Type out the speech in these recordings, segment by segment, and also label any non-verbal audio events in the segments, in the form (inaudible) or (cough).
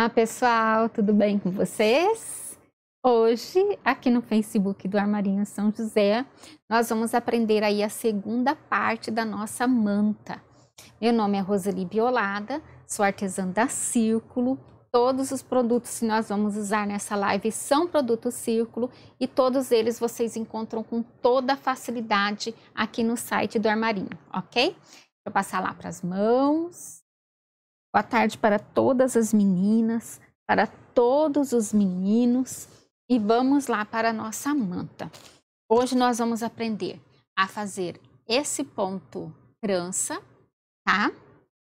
Olá, ah, pessoal, tudo bem com vocês? Hoje, aqui no Facebook do Armarinho São José, nós vamos aprender aí a segunda parte da nossa manta. Meu nome é Rosalie Biolada, sou artesã da Círculo. Todos os produtos que nós vamos usar nessa live são produtos Círculo e todos eles vocês encontram com toda facilidade aqui no site do Armarinho, ok? Vou passar lá para as mãos. Boa tarde para todas as meninas, para todos os meninos. E vamos lá para a nossa manta. Hoje nós vamos aprender a fazer esse ponto trança, tá?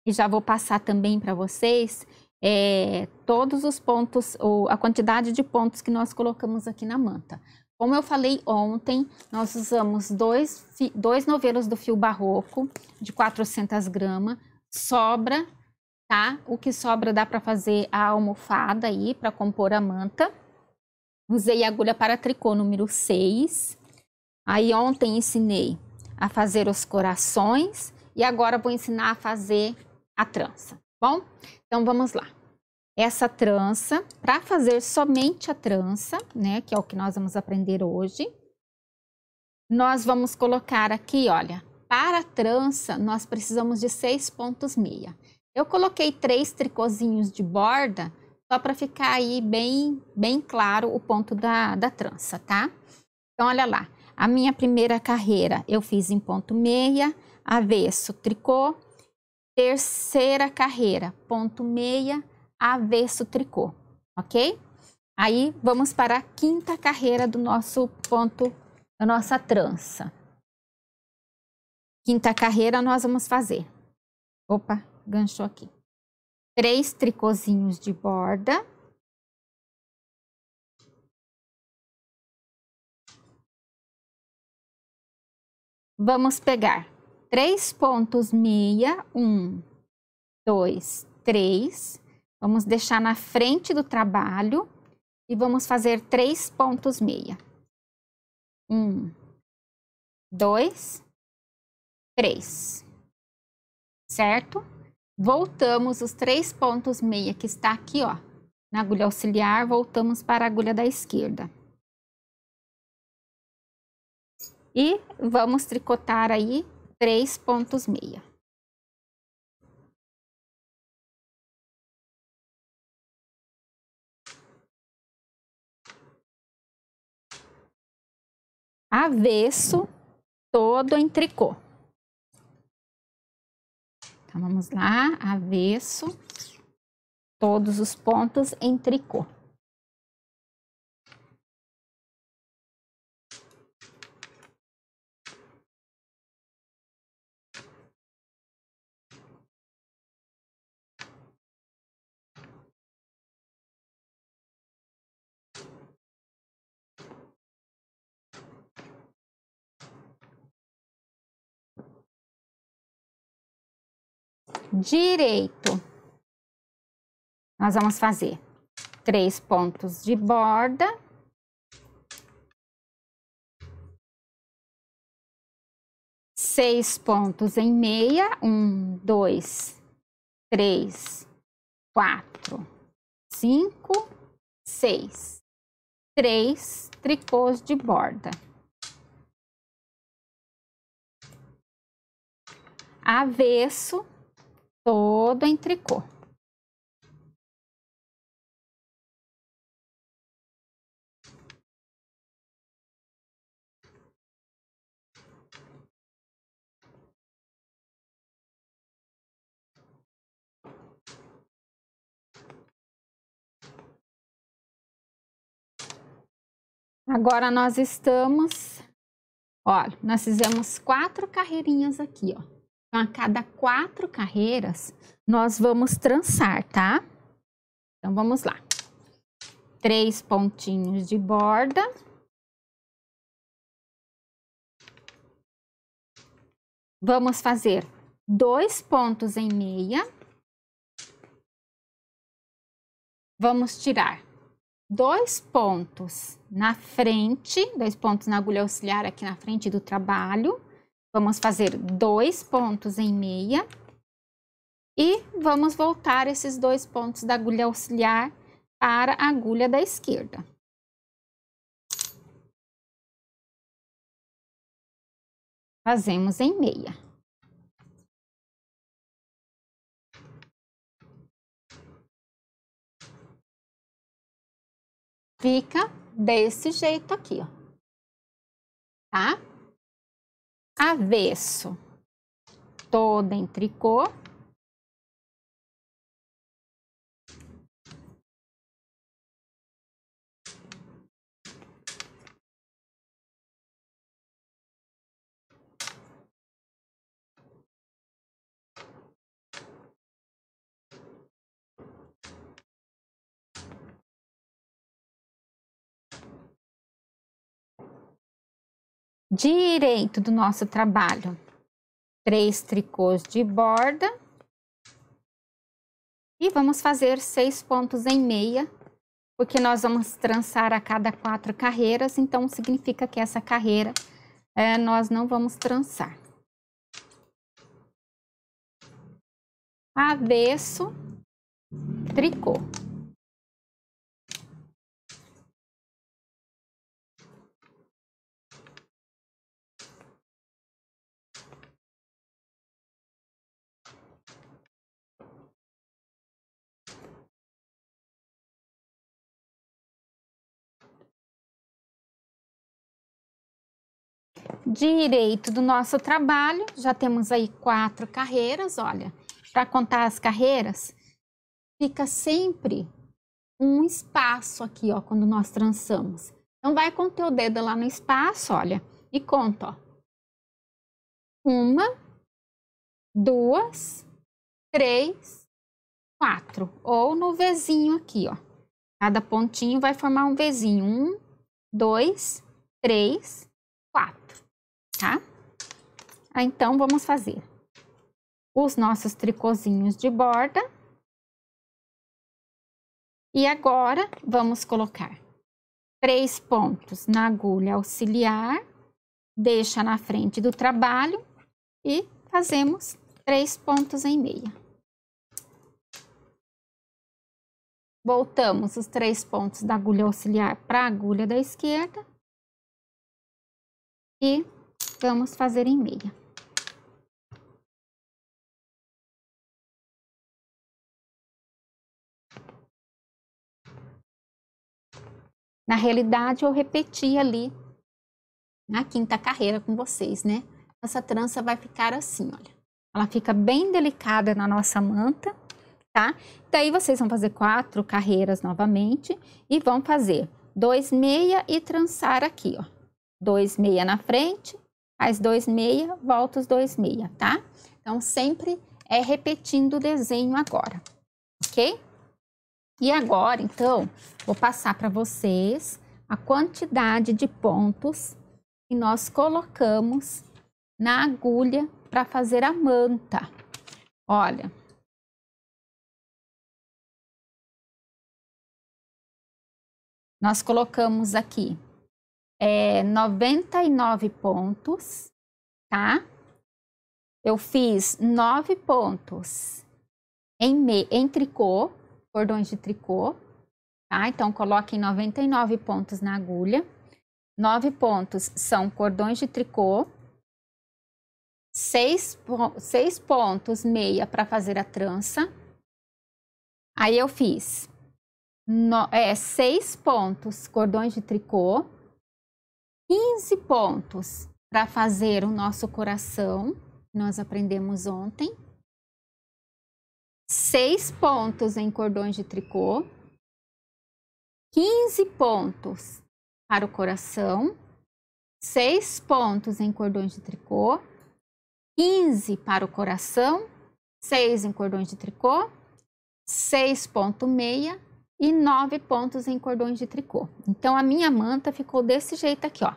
E já vou passar também para vocês é, todos os pontos, ou a quantidade de pontos que nós colocamos aqui na manta. Como eu falei ontem, nós usamos dois, dois novelos do fio barroco de 400 gramas, sobra tá? O que sobra dá para fazer a almofada aí, para compor a manta. Usei agulha para tricô número 6. Aí ontem ensinei a fazer os corações e agora vou ensinar a fazer a trança, bom? Então vamos lá. Essa trança, para fazer somente a trança, né, que é o que nós vamos aprender hoje, nós vamos colocar aqui, olha, para a trança nós precisamos de seis pontos meia. Eu coloquei três tricôzinhos de borda, só para ficar aí bem, bem claro o ponto da, da trança, tá? Então, olha lá, a minha primeira carreira eu fiz em ponto meia, avesso, tricô. Terceira carreira, ponto meia, avesso, tricô, ok? Aí, vamos para a quinta carreira do nosso ponto, da nossa trança. Quinta carreira, nós vamos fazer. Opa, gancho aqui. Três tricôzinhos de borda. Vamos pegar três pontos meia, um, dois, três. Vamos deixar na frente do trabalho e vamos fazer três pontos meia. Um, dois, três, certo? Voltamos os três pontos meia que está aqui, ó, na agulha auxiliar, voltamos para a agulha da esquerda. E vamos tricotar aí três pontos meia. Avesso todo em tricô. Então, vamos lá, avesso, todos os pontos em tricô. direito. Nós vamos fazer três pontos de borda. Seis pontos em meia. Um, dois, três, quatro, cinco, seis. Três tricôs de borda. Avesso todo em tricô. Agora nós estamos, olha, nós fizemos quatro carreirinhas aqui, ó. Então, a cada quatro carreiras, nós vamos trançar, tá? Então, vamos lá. Três pontinhos de borda. Vamos fazer dois pontos em meia. Vamos tirar dois pontos na frente, dois pontos na agulha auxiliar aqui na frente do trabalho. Vamos fazer dois pontos em meia e vamos voltar esses dois pontos da agulha auxiliar para a agulha da esquerda. Fazemos em meia. Fica desse jeito aqui, ó. Tá? avesso. Toda em tricô. direito do nosso trabalho. Três tricôs de borda. E vamos fazer seis pontos em meia, porque nós vamos trançar a cada quatro carreiras, então significa que essa carreira é, nós não vamos trançar. Avesso, tricô. Direito do nosso trabalho, já temos aí quatro carreiras, olha, para contar as carreiras, fica sempre um espaço aqui, ó, quando nós trançamos. Então, vai com o teu dedo lá no espaço, olha, e conta, ó. Uma, duas, três, quatro. Ou no Vzinho aqui, ó. Cada pontinho vai formar um Vzinho. Um, dois, três, quatro tá? Ah, então, vamos fazer os nossos tricôzinhos de borda. E agora, vamos colocar três pontos na agulha auxiliar, deixa na frente do trabalho e fazemos três pontos em meia. Voltamos os três pontos da agulha auxiliar para a agulha da esquerda e vamos fazer em meia. Na realidade, eu repeti ali na quinta carreira com vocês, né? Essa trança vai ficar assim, olha. Ela fica bem delicada na nossa manta, tá? Daí vocês vão fazer quatro carreiras novamente e vão fazer dois meia e trançar aqui, ó. Dois meia na frente, as dois meia, volta os dois meia, tá? Então, sempre é repetindo o desenho agora, ok? E agora, então, vou passar para vocês a quantidade de pontos que nós colocamos na agulha para fazer a manta. Olha. Nós colocamos aqui é, 99 pontos, tá? Eu fiz 9 pontos em, me, em tricô, cordões de tricô, tá? Então, coloquem 99 pontos na agulha. 9 pontos são cordões de tricô, 6, 6 pontos meia para fazer a trança. Aí eu fiz no, é, 6 pontos cordões de tricô, 15 pontos para fazer o nosso coração, nós aprendemos ontem. Seis pontos em cordões de tricô. 15 pontos para o coração, seis pontos em cordões de tricô, 15 para o coração, seis em cordões de tricô, 6,6 e nove pontos em cordões de tricô. Então, a minha manta ficou desse jeito aqui, ó.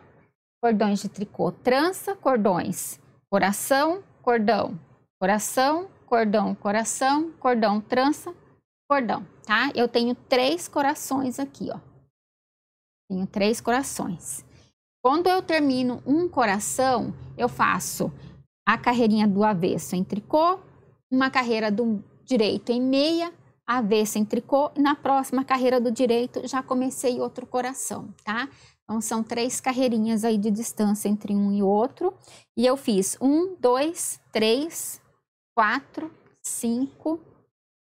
Cordões de tricô, trança, cordões, coração, cordão, coração, cordão, coração, cordão, trança, cordão, tá? Eu tenho três corações aqui, ó. Tenho três corações. Quando eu termino um coração, eu faço a carreirinha do avesso em tricô, uma carreira do direito em meia, avessa em tricô, e na próxima carreira do direito já comecei outro coração, tá? Então são três carreirinhas aí de distância entre um e outro, e eu fiz um, dois, três, quatro, cinco,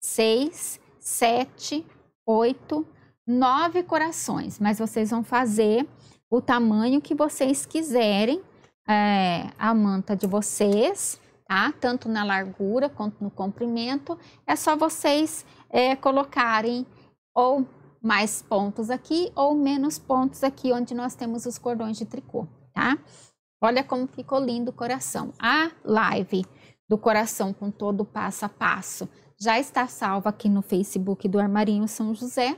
seis, sete, oito, nove corações, mas vocês vão fazer o tamanho que vocês quiserem é, a manta de vocês, tá? Tanto na largura quanto no comprimento. É só vocês é, colocarem ou mais pontos aqui ou menos pontos aqui onde nós temos os cordões de tricô, tá? Olha como ficou lindo o coração. A live do coração com todo o passo a passo já está salva aqui no Facebook do Armarinho São José.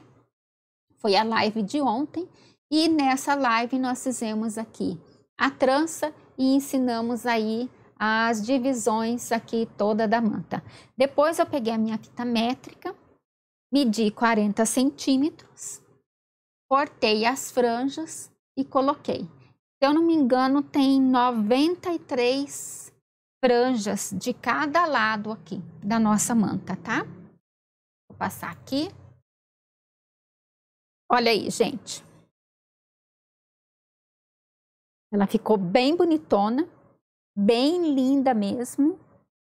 Foi a live de ontem e nessa live nós fizemos aqui a trança e ensinamos aí as divisões aqui toda da manta. Depois eu peguei a minha fita métrica Medi 40 centímetros, cortei as franjas e coloquei. Se eu não me engano, tem 93 franjas de cada lado aqui da nossa manta, tá? Vou passar aqui. Olha aí, gente. Ela ficou bem bonitona, bem linda mesmo.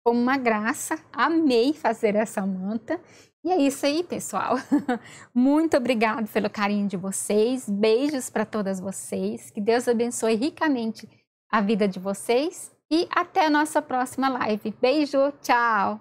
Foi uma graça, amei fazer essa manta. E é isso aí, pessoal. (laughs) Muito obrigado pelo carinho de vocês. Beijos para todas vocês. Que Deus abençoe ricamente a vida de vocês e até a nossa próxima live. Beijo, tchau.